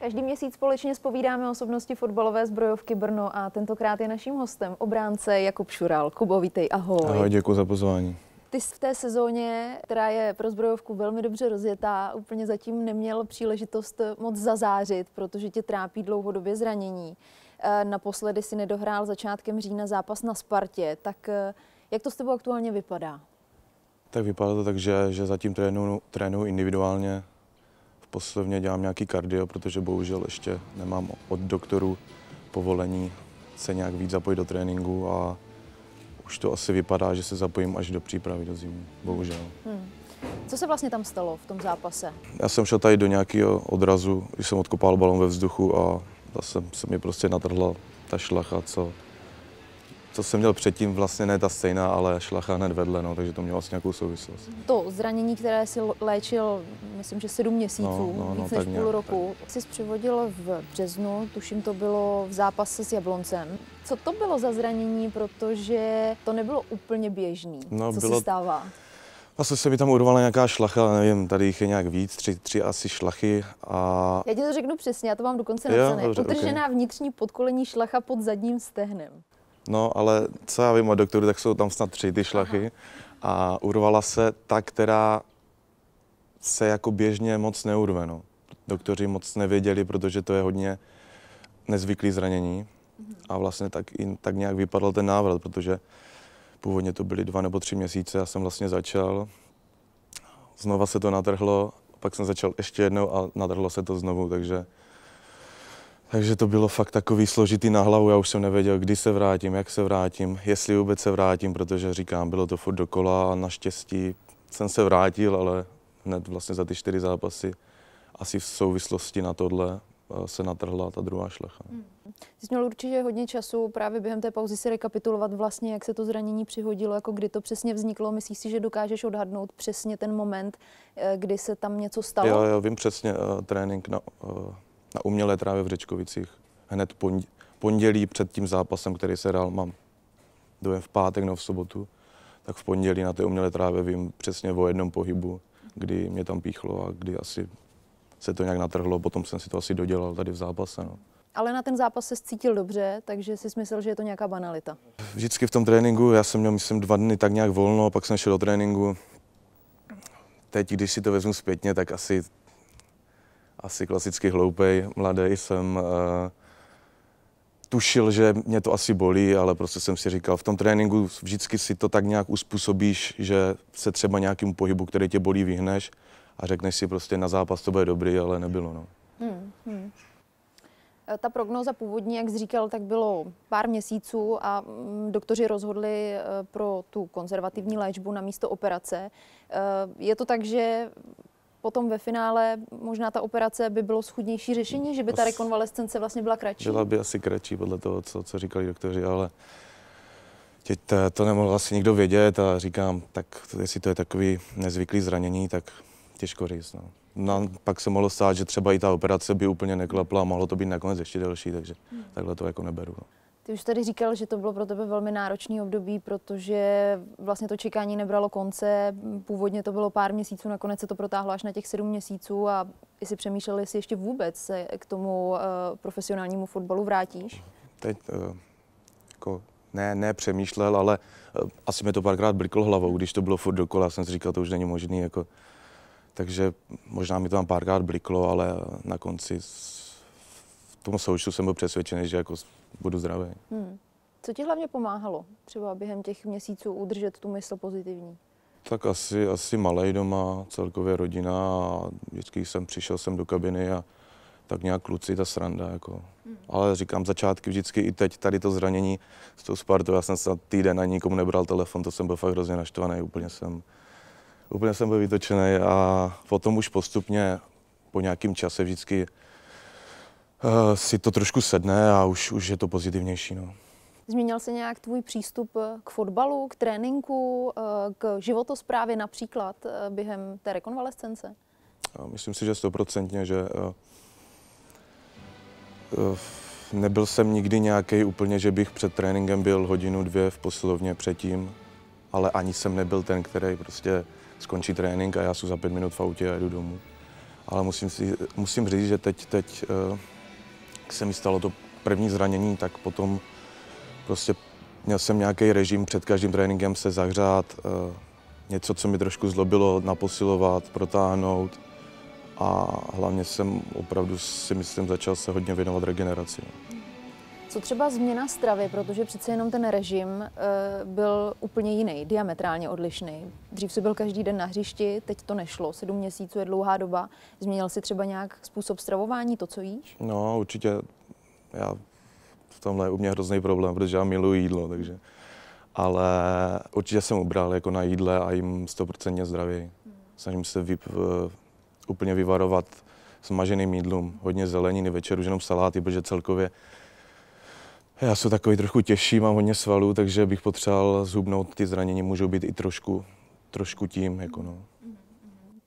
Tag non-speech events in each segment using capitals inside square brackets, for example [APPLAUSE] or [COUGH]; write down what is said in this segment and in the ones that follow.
Každý měsíc společně spovídáme osobnosti fotbalové zbrojovky Brno a tentokrát je naším hostem obránce Jakub Šural. Kubo, vítej, ahoj. Ahoj, děkuji za pozvání. Ty jsi v té sezóně, která je pro zbrojovku velmi dobře rozjetá, úplně zatím neměl příležitost moc zazářit, protože tě trápí dlouhodobě zranění. Eh, naposledy si nedohrál začátkem října zápas na Spartě, tak eh, jak to s tebou aktuálně vypadá? Tak vypadá to tak, že, že zatím trénuju, trénu individuálně, Posledně dělám nějaký kardio, protože bohužel ještě nemám od doktorů povolení se nějak víc zapojit do tréninku a už to asi vypadá, že se zapojím až do přípravy do zimy, bohužel. Hmm. Co se vlastně tam stalo v tom zápase? Já jsem šel tady do nějakého odrazu, když jsem odkopal balon ve vzduchu a zase se mi prostě natrhla ta šlacha, co co jsem měl předtím, vlastně ne ta stejná, ale šlacha hned vedle, no, takže to mělo vlastně nějakou souvislost. To zranění, které si léčil, myslím, že sedm měsíců, no, no, no, víc než nějak, roku, tak. jsi přivodil v březnu, tuším to bylo v zápase s Jabloncem. Co to bylo za zranění, protože to nebylo úplně běžný, no, co bylo... se stává? Vlastně se mi tam urvala nějaká šlacha, ale nevím, tady jich je nějak víc, tři, tři asi šlachy a... Já ti to řeknu přesně, já to mám dokonce napsané. Utržená okay. vnitřní podkolení šlacha pod zadním stehnem. No, ale co já vím o doktoru, tak jsou tam snad tři ty šlachy. Aha. A urvala se ta, která se jako běžně moc neurve. No. Doktoři moc nevěděli, protože to je hodně nezvyklý zranění. Mhm. A vlastně tak, tak nějak vypadl ten návrat, protože původně to byly dva nebo tři měsíce, já jsem vlastně začal. Znova se to natrhlo, pak jsem začal ještě jednou a natrhlo se to znovu, takže takže to bylo fakt takový složitý na hlavu, já už jsem nevěděl, kdy se vrátím, jak se vrátím, jestli vůbec se vrátím, protože říkám, bylo to furt dokola a naštěstí jsem se vrátil, ale hned vlastně za ty čtyři zápasy asi v souvislosti na tohle eh, se natrhla ta druhá šlecha. Mm. Jsi měl určitě hodně času právě během té pauzy si rekapitulovat vlastně, jak se to zranění přihodilo, jako kdy to přesně vzniklo. Myslíš si, že dokážeš odhadnout přesně ten moment, eh, kdy se tam něco stalo? Já, já vím přesně uh, trénink na, uh, na umělé trávě v Řečkovicích hned pondělí před tím zápasem, který se dal, mám dojem v pátek nebo v sobotu, tak v pondělí na té umělé trávě vím přesně o jednom pohybu, kdy mě tam píchlo a kdy asi se to nějak natrhlo, potom jsem si to asi dodělal tady v zápase. No. Ale na ten zápas se cítil dobře, takže si myslel, že je to nějaká banalita. Vždycky v tom tréninku, já jsem měl, myslím, dva dny tak nějak volno, pak jsem šel do tréninku. Teď, když si to vezmu zpětně, tak asi asi klasicky hloupej, mladý jsem uh, tušil, že mě to asi bolí, ale prostě jsem si říkal, v tom tréninku vždycky si to tak nějak uspůsobíš, že se třeba nějakým pohybu, který tě bolí, vyhneš a řekneš si prostě na zápas to bude dobrý, ale nebylo. No. Hmm, hmm. Eh, ta prognóza původní, jak jsi říkal, tak bylo pár měsíců a mm, doktoři rozhodli eh, pro tu konzervativní léčbu na místo operace. Je to tak, že potom ve finále možná ta operace by bylo schudnější řešení, že by ta rekonvalescence vlastně byla kratší? Byla by asi kratší podle toho, co, co říkali doktoři, ale teď to nemohl asi nikdo vědět a říkám, tak jestli to je takový nezvyklý zranění, tak těžko říct. No. No, pak se mohlo stát, že třeba i ta operace by úplně neklapla a mohlo to být nakonec ještě delší, takže hmm. takhle to jako neberu. No. Ty už tady říkal, že to bylo pro tebe velmi náročné období, protože vlastně to čekání nebralo konce. Původně to bylo pár měsíců, nakonec se to protáhlo až na těch sedm měsíců a jsi přemýšlel, jestli ještě vůbec se k tomu uh, profesionálnímu fotbalu vrátíš? Teď uh, jako ne, ne přemýšlel, ale uh, asi mi to párkrát bliklo hlavou, když to bylo furt dokola, já jsem si říkal, to už není možný, jako, takže možná mi to tam párkrát bliklo, ale na konci v tom součtu jsem byl přesvědčený, že jako budu zdravý. Hmm. Co ti hlavně pomáhalo třeba během těch měsíců udržet tu mysl pozitivní? Tak asi, asi malej doma, celkově rodina a vždycky jsem přišel sem do kabiny a tak nějak kluci, ta sranda. Jako. Hmm. Ale říkám, začátky vždycky i teď, tady to zranění s tou Spartou, já jsem se týden ani nikomu nebral telefon, to jsem byl fakt hrozně naštvaný, úplně jsem, úplně jsem byl vytočený a potom už postupně po nějakém čase vždycky Eh, si to trošku sedne a už, už je to pozitivnější. No. Změnil se nějak tvůj přístup eh, k fotbalu, k tréninku, eh, k životosprávě například během té rekonvalescence? Myslím si, že stoprocentně, že nebyl jsem nikdy nějaký úplně, že bych před tréninkem byl hodinu, dvě v posilovně předtím, ale ani jsem nebyl ten, který prostě skončí trénink a já jsem za pět minut v autě a jdu domů. Ale musím, si, musím říct, že teď, teď se mi stalo to první zranění, tak potom prostě měl jsem nějaký režim před každým tréninkem se zahřát, eh, něco, co mi trošku zlobilo, naposilovat, protáhnout a hlavně jsem opravdu si myslím začal se hodně věnovat regeneraci. No. Co třeba změna stravy, protože přece jenom ten režim eh, byl úplně jiný, diametrálně odlišný. Dřív se byl každý den na hřišti, teď to nešlo, sedm měsíců je dlouhá doba. Změnil si třeba nějak způsob stravování, to, co jíš? No, určitě. Já v tomhle je u mě hrozný problém, protože já miluji jídlo, takže. Ale určitě jsem ubral jako na jídle a jim stoprocentně zdravý. Snažím se vyp, eh, úplně vyvarovat smaženým jídlům, hodně zeleniny, večer už jenom saláty, protože celkově já se takový trochu těžší, mám hodně svalů, takže bych potřeboval zhubnout. Ty zranění můžou být i trošku, trošku tím. Jako no.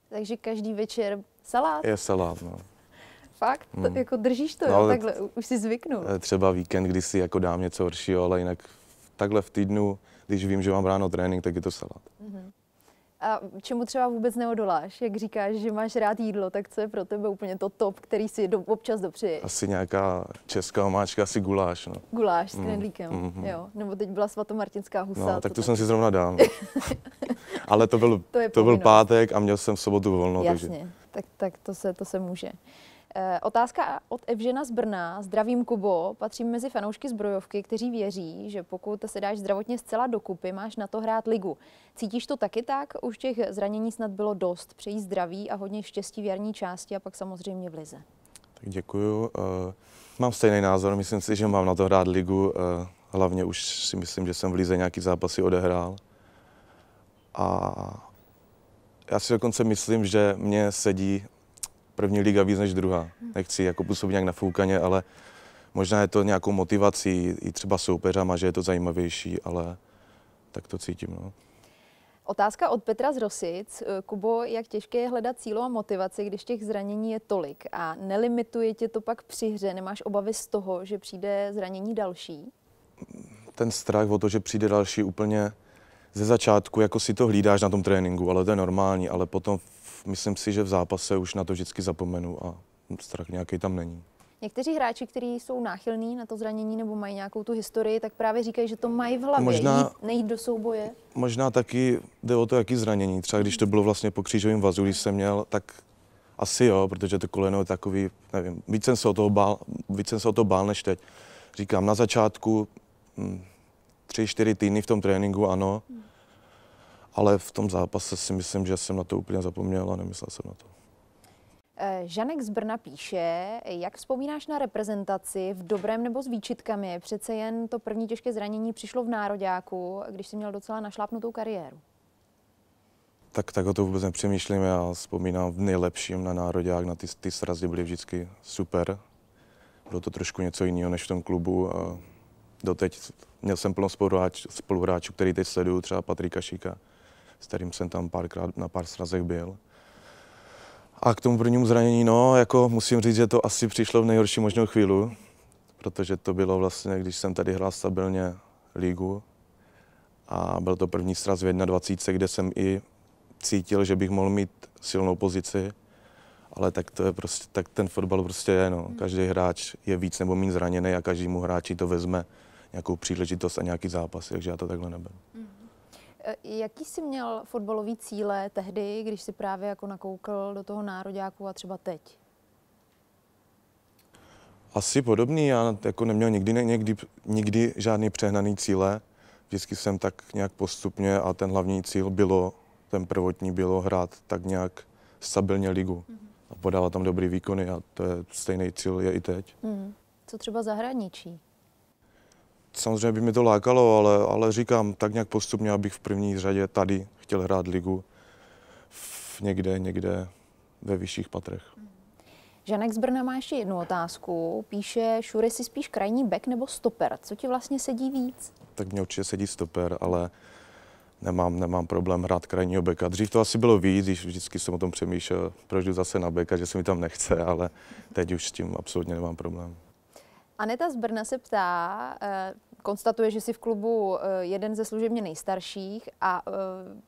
Takže každý večer salát? Je salát, no. Fakt? Hmm. To, jako držíš to, no, jo? Takhle, už si zvyknul. Eh, třeba víkend, kdy si jako dám něco horšího, ale jinak takhle v týdnu, když vím, že mám ráno trénink, tak je to salát. Mm-hmm. A čemu třeba vůbec neodoláš? Jak říkáš, že máš rád jídlo, tak co je pro tebe úplně to top, který si do, občas dopřeješ? Asi nějaká česká omáčka, asi guláš. No. Guláš s mhm, knedlíkem, mm, hmm jo. Nebo teď byla svatomartinská husa. No, tak tu tak... jsem si zrovna dám. No. [LAUGHS] Ale to byl, to, to byl pátek a měl jsem v sobotu volno. Jasně, takže... tak, tak to, se, to se může. Eh, otázka od Evžena z Brna. Zdravím, Kubo. Patřím mezi fanoušky zbrojovky, kteří věří, že pokud se dáš zdravotně zcela dokupy, máš na to hrát ligu. Cítíš to taky tak? Už těch zranění snad bylo dost. Přeji zdraví a hodně štěstí v jarní části a pak samozřejmě v lize. Tak děkuju. Eh, mám stejný názor. Myslím si, že mám na to hrát ligu. Eh, hlavně už si myslím, že jsem v lize nějaký zápasy odehrál. A já si dokonce myslím, že mě sedí první liga víc než druhá. Nechci jako působit nějak na foukaně, ale možná je to nějakou motivací i třeba soupeřama, že je to zajímavější, ale tak to cítím. No. Otázka od Petra z Rosic. Kubo, jak těžké je hledat cílo a motivaci, když těch zranění je tolik a nelimituje tě to pak při hře? Nemáš obavy z toho, že přijde zranění další? Ten strach o to, že přijde další, úplně ze začátku jako si to hlídáš na tom tréninku, ale to je normální, ale potom myslím si, že v zápase už na to vždycky zapomenu a strach nějaký tam není. Někteří hráči, kteří jsou náchylní na to zranění nebo mají nějakou tu historii, tak právě říkají, že to mají v hlavě, možná, jít, nejít do souboje. Možná taky jde o to, jaký zranění. Třeba když to bylo vlastně po křížovém vazu, když jsem měl, tak asi jo, protože to koleno je takový, nevím, víc jsem se o toho bál, víc jsem se o to bál než teď. Říkám, na začátku hm, tři, čtyři týdny v tom tréninku, ano, hmm ale v tom zápase si myslím, že jsem na to úplně zapomněl a nemyslel jsem na to. Eh, Žanek z Brna píše, jak vzpomínáš na reprezentaci v dobrém nebo s výčitkami? Přece jen to první těžké zranění přišlo v Nároďáku, když jsi měl docela našlápnutou kariéru. Tak, tak o to vůbec nepřemýšlím. Já vzpomínám v nejlepším na Nároďák, na ty, ty srazy byly vždycky super. Bylo to trošku něco jiného než v tom klubu. A doteď měl jsem plno spoluhráčů, který teď sleduju, třeba Patrika Šíka s kterým jsem tam párkrát na pár srazech byl. A k tomu prvnímu zranění, no, jako musím říct, že to asi přišlo v nejhorší možnou chvíli, protože to bylo vlastně, když jsem tady hrál stabilně ligu a byl to první sraz v 21, kde jsem i cítil, že bych mohl mít silnou pozici, ale tak, to je prostě, tak ten fotbal prostě je, no. Hmm. Každý hráč je víc nebo méně zraněný a každému hráči to vezme nějakou příležitost a nějaký zápas, takže já to takhle nebyl. E, jaký jsi měl fotbalový cíle tehdy, když jsi právě jako nakoukl do toho nároďáku a třeba teď? Asi podobný, já jako neměl nikdy, ne, nikdy, nikdy žádný přehnaný cíle. Vždycky jsem tak nějak postupně a ten hlavní cíl bylo, ten prvotní bylo hrát tak nějak stabilně ligu mm-hmm. a podávat tam dobrý výkony a to je stejný cíl je i teď. Mm. Co třeba zahraničí? samozřejmě by mi to lákalo, ale, ale říkám tak nějak postupně, abych v první řadě tady chtěl hrát ligu v někde, někde ve vyšších patrech. Žanek z Brna má ještě jednu otázku. Píše, Šure, si spíš krajní back nebo stoper? Co ti vlastně sedí víc? Tak mě určitě sedí stoper, ale nemám, nemám problém hrát krajního beka. Dřív to asi bylo víc, když vždycky jsem o tom přemýšlel, proč jdu zase na beka, že se mi tam nechce, ale teď už s tím absolutně nemám problém. Aneta z Brna se ptá, eh, konstatuje, že jsi v klubu eh, jeden ze služebně nejstarších a eh,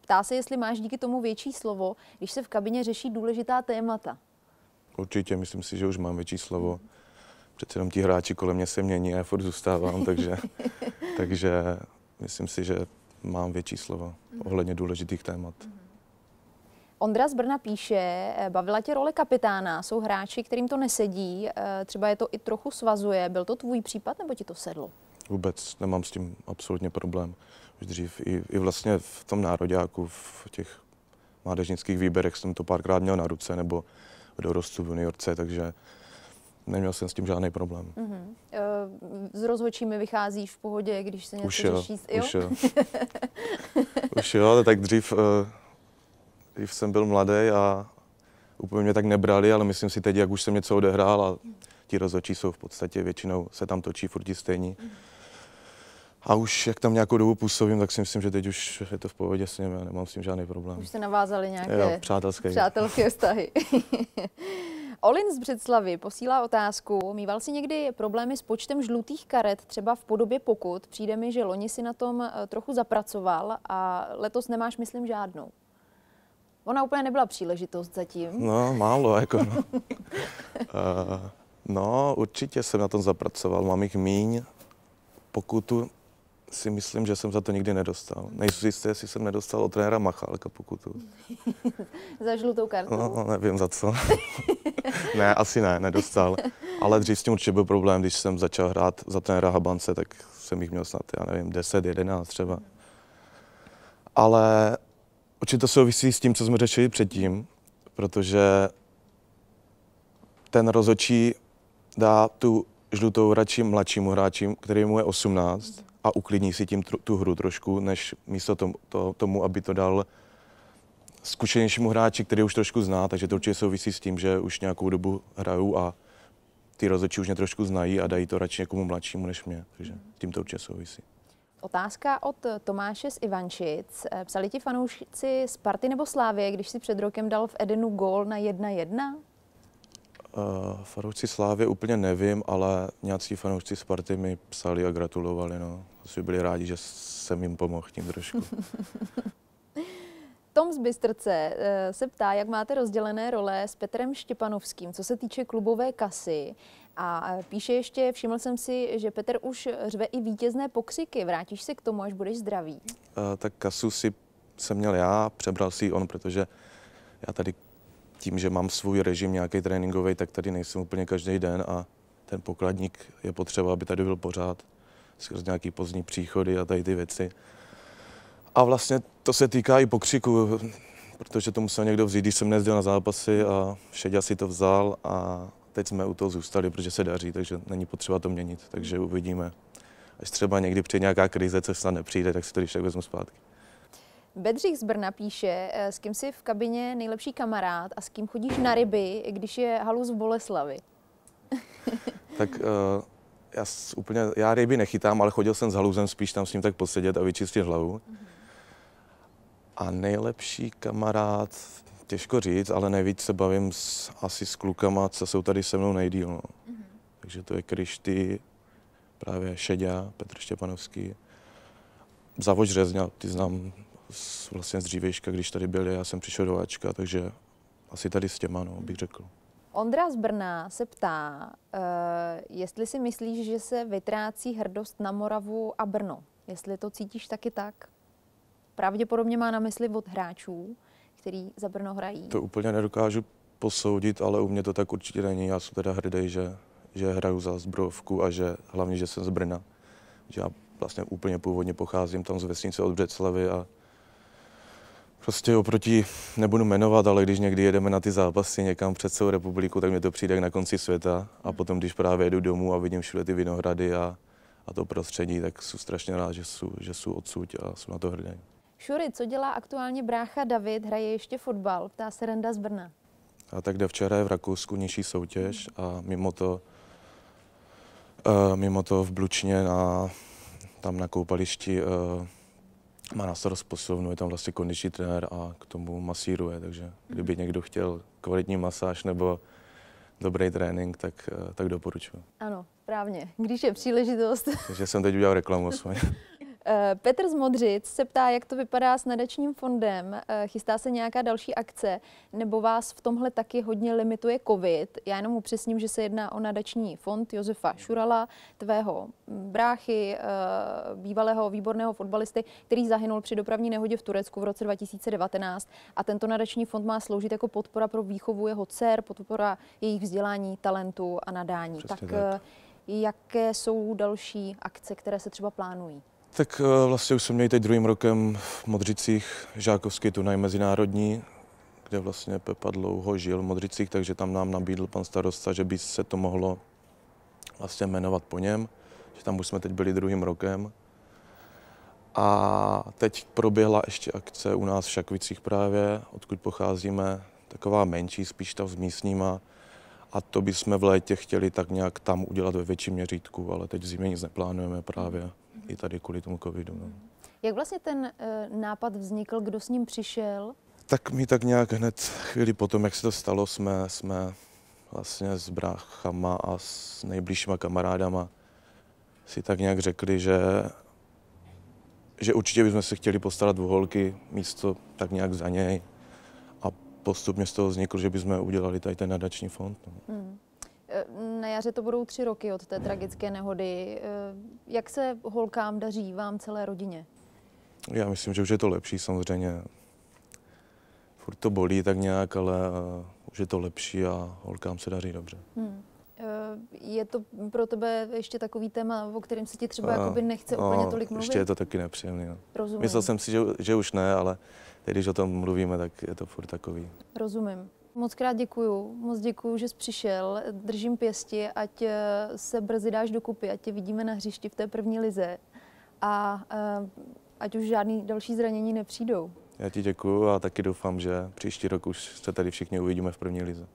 ptá se, jestli máš díky tomu větší slovo, když se v kabině řeší důležitá témata. Určitě, myslím si, že už mám větší slovo. Přece jenom ti hráči kolem mě se mění a já furt zůstávám, takže, [LAUGHS] takže myslím si, že mám větší slovo ohledně důležitých témat. Ondra z Brna píše, eh, bavila tě role kapitána, jsou hráči, kterým to nesedí, eh, třeba je to i trochu svazuje. Byl to tvůj případ nebo ti to sedlo? Vůbec, nemám s tím absolutně problém. Už dřív i, i vlastně v tom nároďáku, v těch mládežnických výběrech jsem to párkrát měl na ruce nebo v dorostu v juniorce, takže neměl jsem s tím žádný problém. Uh-huh. Mhm. Eh, s rozhočími vycházíš v pohodě, když se něco už jo, řeší? Jo? Už jo. [LAUGHS] už jo, ale tak dřív když jsem byl mladý a úplně mě tak nebrali, ale myslím si teď, jak už jsem něco odehrál a ti rozhodčí jsou v podstatě většinou, se tam točí furt stejní. A už jak tam nějakou dobu působím, tak si myslím, že teď už je to v pohodě s nimi nemám s tím žádný problém. Už jste navázali nějaké jo, přátelské, přátelské vztahy. [LAUGHS] Olin z Břeclavy posílá otázku. Mýval si někdy problémy s počtem žlutých karet, třeba v podobě pokut? Přijde mi, že loni si na tom eh, trochu zapracoval a letos nemáš, myslím, žádnou. Ona úplně nebyla příležitost zatím. No, málo, jako no. uh, [LAUGHS] no, určitě jsem na tom zapracoval, mám jich míň. Pokutu si myslím, že jsem za to nikdy nedostal. Nejsou jisté, jestli jsem nedostal od trenéra Machálka pokutu. [LAUGHS] za žlutou kartu? No, no nevím za co. [LAUGHS] ne, asi ne, nedostal. Ale dřív s tím určitě byl problém, když jsem začal hrát za trenéra Habance, tak jsem jich měl snad, já nevím, 10, 11 třeba. Ale Určitě to souvisí s tím, co jsme řešili předtím, protože ten rozočí dá tu žlutou radši mladšímu hráči, který mu je 18 a uklidní si tím tu hru trošku, než místo tomu, to, tomu aby to dal zkušenějšímu hráči, který už trošku zná, takže to určitě souvisí s tím, že už nějakou dobu hrajou a ty rozhodčí už mě trošku znají a dají to radši někomu mladšímu než mě, takže tím to určitě souvisí. Otázka od Tomáše z Ivančic. Eh, psali ti fanoušci Sparty nebo Slávie, když si před rokem dal v Edenu gól na 1-1? Uh, eh, fanoušci Slávy úplně nevím, ale nějací fanoušci Sparty mi psali a gratulovali. No. Asi byli rádi, že jsem jim pomohl tím trošku. [LAUGHS] Tom z Bystrce uh, se ptá, jak máte rozdělené role s Petrem Štěpanovským, co se týče klubové kasy. A píše ještě, všiml jsem si, že Petr už řve i vítězné pokřiky. Vrátíš se k tomu, až budeš zdravý? Uh, tak kasu si jsem měl já, přebral si on, protože já tady tím, že mám svůj režim nějaký tréninkový, tak tady nejsem úplně každý den a ten pokladník je potřeba, aby tady byl pořád skrz nějaký pozdní příchody a tady ty věci. A vlastně to se týká i pokřiku, protože to musel někdo vzít, když jsem nezděl na zápasy a Šedě si to vzal a teď jsme u toho zůstali, protože se daří, takže není potřeba to měnit, takže uvidíme. Až třeba někdy přijde nějaká krize, co snad nepřijde, tak si to však vezmu zpátky. Bedřich z Brna píše, eh, s kým jsi v kabině nejlepší kamarád a s kým chodíš na ryby, když je halus v Boleslavi? [LAUGHS] tak uh, já úplně, já ryby nechytám, ale chodil jsem s haluzem spíš tam s ním tak posedět a vyčistit hlavu. Mhm. A nejlepší kamarád, Těžko říct, ale nejvíc se bavím s, asi s klukama, co jsou tady se mnou nejdíl. No. Mm-hmm. Takže to je Krišty, právě Šedia, Petr Štěpanovský, Zavoč Řezňa, ty znám z, vlastně z dřívejška, když tady byli, já jsem přišel do Ačka, takže asi tady s těma, no, bych řekl. Ondra z Brna se ptá, uh, jestli si myslíš, že se vytrácí hrdost na Moravu a Brno. Jestli to cítíš taky tak? Pravděpodobně má na mysli od hráčů, který za Brno hrají? To úplně nedokážu posoudit, ale u mě to tak určitě není. Já jsem teda hrdý, že, že hraju za zbrojovku a že hlavně, že jsem z Brna. Že já vlastně úplně původně pocházím tam z vesnice od Břeclavy a prostě oproti, nebudu jmenovat, ale když někdy jedeme na ty zápasy někam před celou republiku, tak mě to přijde jak na konci světa. A hmm. potom, když právě jedu domů a vidím všude ty vinohrady a, a to prostředí, tak jsou strašně rád, že jsou, že jsou odsud a jsou na to hrdý. Šury, co dělá aktuálně brácha David, hraje ještě fotbal, ptá se Renda z Brna. A tak jde včera v Rakousku nižší soutěž a mimo to, uh, mimo to v Blučně na, tam na koupališti uh, má na starost posilovnu, je tam vlastně kondiční trenér a k tomu masíruje, takže mhm. kdyby někdo chtěl kvalitní masáž nebo dobrý trénink, tak, eh, tak doporučuji. Ano, právně, když je příležitost. Takže jsem teď udělal reklamu. [LAUGHS] Eh, Petr z Modřic se ptá, jak to vypadá s nadačním fondem. Eh, chystá se nějaká další akce, nebo vás v tomhle taky hodně limituje COVID? Já jenom upřesním, že se jedná o nadační fond Josefa Šurala, tvého mm, bráchy, eh, bývalého výborného fotbalisty, který zahynul při dopravní nehodě v Turecku v roce 2019. A tento nadační fond má sloužit jako podpora pro výchovu jeho dcer, podpora jejich vzdělání, talentu a nadání. Přesně tak, tak jaké jsou další akce, které se třeba plánují? Tak eh, vlastně už jsme měli teď druhým rokem v Modřicích žákovský turnaj mezinárodní, kde vlastně Pepa dlouho žil v Modřicích, takže tam nám nabídl pan starosta, že by se to mohlo vlastně jmenovat po něm, že tam už jsme teď byli druhým rokem. A teď proběhla ještě akce u nás v Šakvicích právě, odkud pocházíme, taková menší, spíš tam s místníma. A to bychom v létě chtěli tak nějak tam udělat ve větším měřítku, ale teď v zimě nic neplánujeme právě i tady kvůli tomu covidu. No. Jak vlastně ten uh, nápad vznikl, kdo s ním přišel? Tak my tak nějak hned chvíli potom, jak se to stalo, jsme, jsme vlastně s bráchama a s nejbližšíma kamarádama si tak nějak řekli, že, že určitě bychom se chtěli postarat o holky místo tak nějak za něj. A postupně z toho vzniklo, že bychom udělali tady ten nadační fond. No. Mm. Eh, na jaře to budou tři roky od té tragické nehody. Eh, jak se holkám daří, vám celé rodině? Já myslím, že už je to lepší samozřejmě. Furt to bolí tak nějak, ale eh, už je to lepší a holkám se daří dobře. Hmm. Je to pro tebe ještě takový téma, o kterém se ti třeba a, jakoby nechce úplně a, no, tolik mluvit? Ještě je to taky nepříjemné. No. Rozumím. Myslel jsem si, že, že už ne, ale teď, když o tom mluvíme, tak je to furt takový. Rozumím. Moc krát děkuju, moc děkuju, že jsi přišel. Držím pěsti, ať eh, se brzy dáš dokupy, ať tě vidíme na hřišti v té první lize a eh, ať už žádný další zranění nepřijdou. Já ti děkuju a taky doufám, že příští rok už se tady všichni uvidíme v první lize.